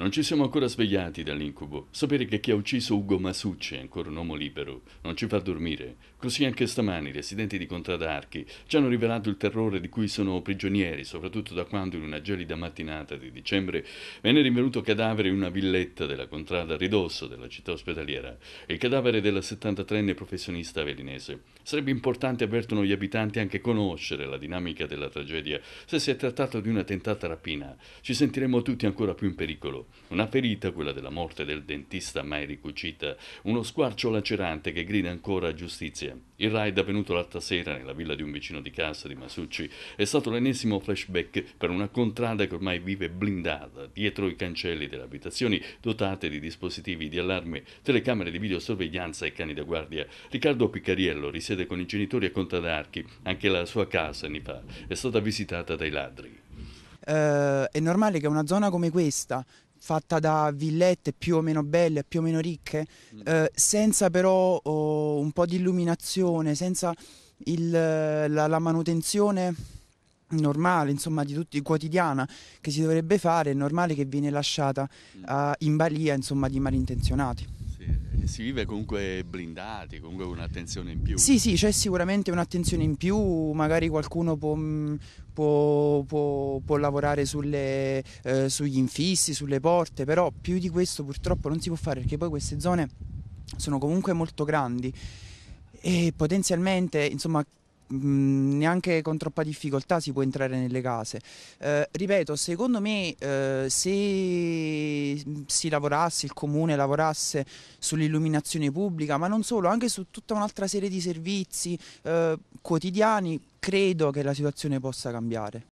Non ci siamo ancora svegliati dall'incubo. Sapere che chi ha ucciso Ugo Masucci è ancora un uomo libero non ci fa dormire. Così anche stamani i residenti di Contradarchi ci hanno rivelato il terrore di cui sono prigionieri, soprattutto da quando in una gelida mattinata di dicembre venne rinvenuto cadavere in una villetta della contrada a ridosso della città ospedaliera, il cadavere della 73enne professionista velinese. Sarebbe importante, avvertono gli abitanti, anche conoscere la dinamica della tragedia. Se si è trattato di una tentata rapina, ci sentiremmo tutti ancora più in pericolo. Una ferita, quella della morte del dentista mai ricucita, uno squarcio lacerante che grida ancora giustizia. Il raid avvenuto l'altra sera nella villa di un vicino di casa di Masucci è stato l'ennesimo flashback per una contrada che ormai vive blindata dietro i cancelli delle abitazioni dotate di dispositivi di allarme, telecamere di videosorveglianza e cani da guardia. Riccardo Piccariello risiede con i genitori a Contadarchi, anche la sua casa anni fa è stata visitata dai ladri. Uh, è normale che una zona come questa, fatta da villette più o meno belle, più o meno ricche, mm. eh, senza però oh, un po' di illuminazione, senza il, la, la, manutenzione normale, insomma, di tutti, quotidiana che si dovrebbe fare, è normale che viene lasciata mm. eh, in balia, insomma, di malintenzionati si vive comunque blindati, comunque un'attenzione in più. Sì, sì, c'è sicuramente un'attenzione in più, magari qualcuno può, mm, può, può, può lavorare sulle, eh, sugli infissi, sulle porte, però più di questo purtroppo non si può fare perché poi queste zone sono comunque molto grandi e potenzialmente insomma Mm, neanche con troppa difficoltà si può entrare nelle case. Eh, ripeto, secondo me eh, se si lavorasse, il comune lavorasse sull'illuminazione pubblica, ma non solo, anche su tutta un'altra serie di servizi eh, quotidiani, credo che la situazione possa cambiare.